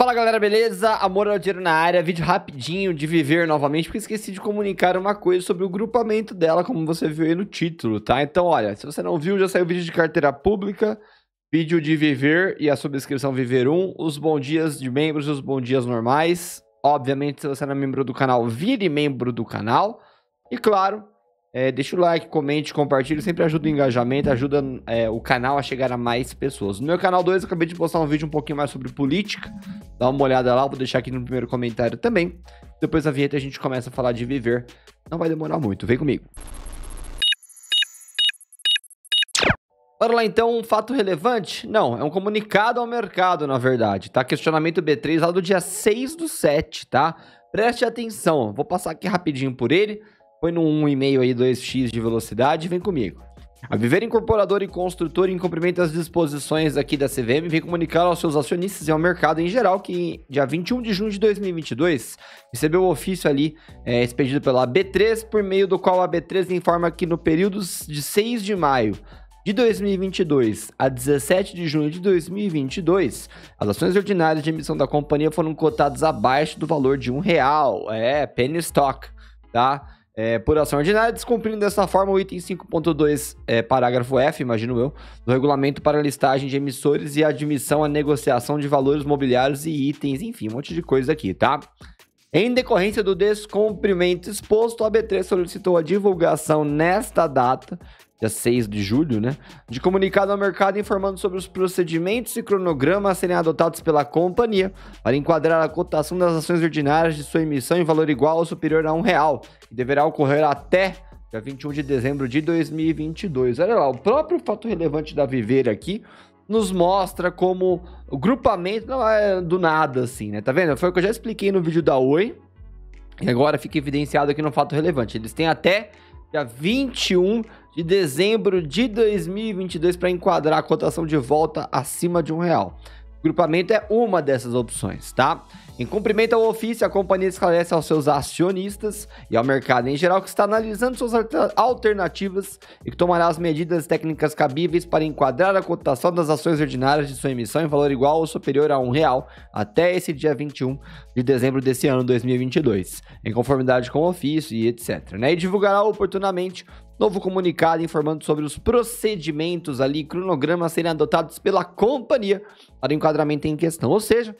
Fala galera, beleza? Amor ao é dinheiro na área, vídeo rapidinho de viver novamente, porque esqueci de comunicar uma coisa sobre o grupamento dela, como você viu aí no título, tá? Então, olha, se você não viu, já saiu o vídeo de carteira pública, vídeo de viver e a subscrição Viver 1, os bom dias de membros e os bom dias normais. Obviamente, se você não é membro do canal, vire membro do canal. E claro, é, deixa o like, comente, compartilhe, sempre ajuda o engajamento, ajuda é, o canal a chegar a mais pessoas. No meu canal 2 eu acabei de postar um vídeo um pouquinho mais sobre política, Dá uma olhada lá, vou deixar aqui no primeiro comentário também. Depois da vinheta a gente começa a falar de viver. Não vai demorar muito, vem comigo. Bora lá então, um fato relevante? Não, é um comunicado ao mercado, na verdade, tá? Questionamento B3 lá do dia 6 do 7, tá? Preste atenção, vou passar aqui rapidinho por ele. Foi no 1,5 aí, 2x de velocidade, vem comigo. A Viver Incorporadora e Construtora, em cumprimento às disposições aqui da CVM, vem comunicar aos seus acionistas e ao mercado em geral que, dia 21 de junho de 2022, recebeu o um ofício ali é, expedido pela B3, por meio do qual a B3 informa que no período de 6 de maio de 2022 a 17 de junho de 2022, as ações ordinárias de emissão da companhia foram cotadas abaixo do valor de um real, é, penny stock, tá? É, por ação ordinária, descumprindo dessa forma o item 5.2, é, parágrafo F, imagino eu, do regulamento para listagem de emissores e admissão à negociação de valores mobiliários e itens, enfim, um monte de coisa aqui, tá? Em decorrência do descumprimento exposto, a B3 solicitou a divulgação nesta data dia 6 de julho, né? De comunicado ao mercado informando sobre os procedimentos e cronograma a serem adotados pela companhia para enquadrar a cotação das ações ordinárias de sua emissão em valor igual ou superior a um real, que deverá ocorrer até dia 21 de dezembro de 2022. Olha lá, o próprio fato relevante da Viver aqui nos mostra como o grupamento não é do nada assim, né? Tá vendo? Foi o que eu já expliquei no vídeo da Oi, e agora fica evidenciado aqui no fato relevante. Eles têm até dia 21 de dezembro de 2022 para enquadrar a cotação de volta acima de um real. Grupamento é uma dessas opções, tá? Em cumprimento ao ofício, a companhia esclarece aos seus acionistas e ao mercado em geral que está analisando suas alternativas e que tomará as medidas técnicas cabíveis para enquadrar a cotação das ações ordinárias de sua emissão em valor igual ou superior a um real até esse dia 21 de dezembro desse ano 2022, em conformidade com o ofício e etc. Né? E divulgará oportunamente Novo comunicado informando sobre os procedimentos ali, cronogramas serem adotados pela companhia para o enquadramento em questão. Ou seja,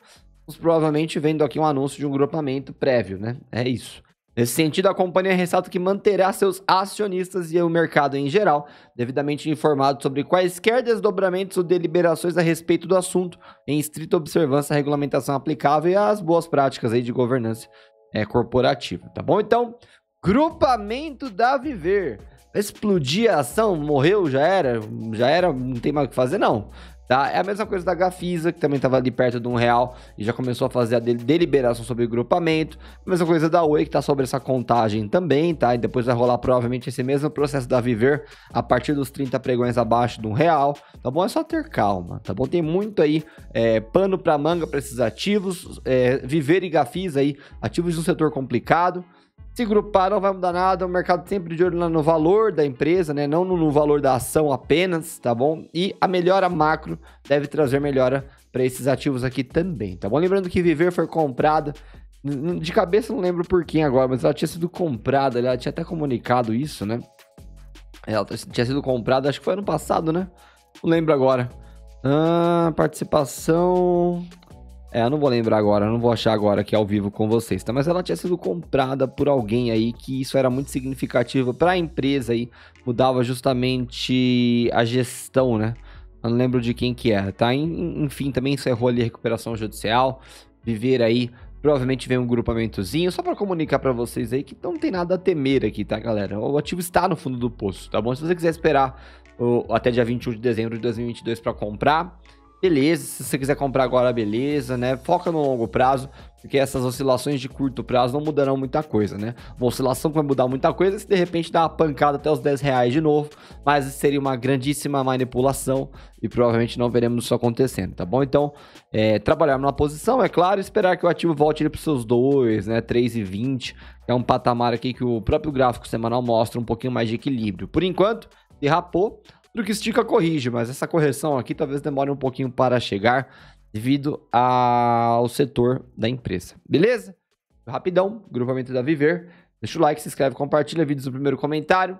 provavelmente vendo aqui um anúncio de um grupamento prévio, né? É isso. Nesse sentido, a companhia ressalta que manterá seus acionistas e o mercado em geral devidamente informados sobre quaisquer desdobramentos ou deliberações a respeito do assunto, em estrita observância à regulamentação aplicável e às boas práticas aí de governança é, corporativa, tá bom? Então, grupamento da Viver explodia a ação, morreu, já era, já era, não tem mais o que fazer, não. Tá? É a mesma coisa da Gafisa, que também estava ali perto de um real e já começou a fazer a deliberação sobre o grupamento. A mesma coisa da Oi, que está sobre essa contagem também, tá? E depois vai rolar provavelmente esse mesmo processo da Viver a partir dos 30 pregões abaixo de um real, tá bom? É só ter calma, tá bom? Tem muito aí é, pano para manga para esses ativos. É, Viver e Gafisa aí, ativos de um setor complicado. Se grupar não vai mudar nada, o mercado sempre de olho no valor da empresa, né? Não no valor da ação apenas, tá bom? E a melhora macro deve trazer melhora para esses ativos aqui também, tá bom? Lembrando que Viver foi comprada, de cabeça não lembro por quem agora, mas ela tinha sido comprada, ela tinha até comunicado isso, né? Ela tinha sido comprada, acho que foi ano passado, né? Não lembro agora. Ah, participação. É, eu não vou lembrar agora, não vou achar agora aqui ao vivo com vocês, tá? Mas ela tinha sido comprada por alguém aí que isso era muito significativo para a empresa aí, mudava justamente a gestão, né? Eu não lembro de quem que era, tá? Enfim, também encerrou ali a recuperação judicial, viver aí Provavelmente vem um grupamentozinho, só para comunicar para vocês aí que não tem nada a temer aqui, tá, galera? O ativo está no fundo do poço, tá bom? Se você quiser esperar o, até dia 21 de dezembro de 2022 para comprar, beleza. Se você quiser comprar agora, beleza, né? Foca no longo prazo, porque essas oscilações de curto prazo não mudarão muita coisa, né? Uma oscilação que vai mudar muita coisa é se de repente dar uma pancada até os 10 reais de novo, mas seria uma grandíssima manipulação e provavelmente não veremos isso acontecendo, tá bom? Então, é, trabalhar posição, é claro, esperar que o ativo volte para os seus 2, né? 3,20, é um patamar aqui que o próprio gráfico semanal mostra um pouquinho mais de equilíbrio. Por enquanto, derrapou, do que estica, corrige, mas essa correção aqui talvez demore um pouquinho para chegar devido ao setor da empresa. Beleza? Rapidão, grupamento da Viver. Deixa o like, se inscreve, compartilha vídeos no primeiro comentário.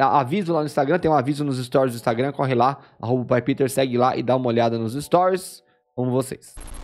Aviso lá no Instagram, tem um aviso nos stories do Instagram, corre lá, arroba o Pai Peter, segue lá e dá uma olhada nos stories. como vocês.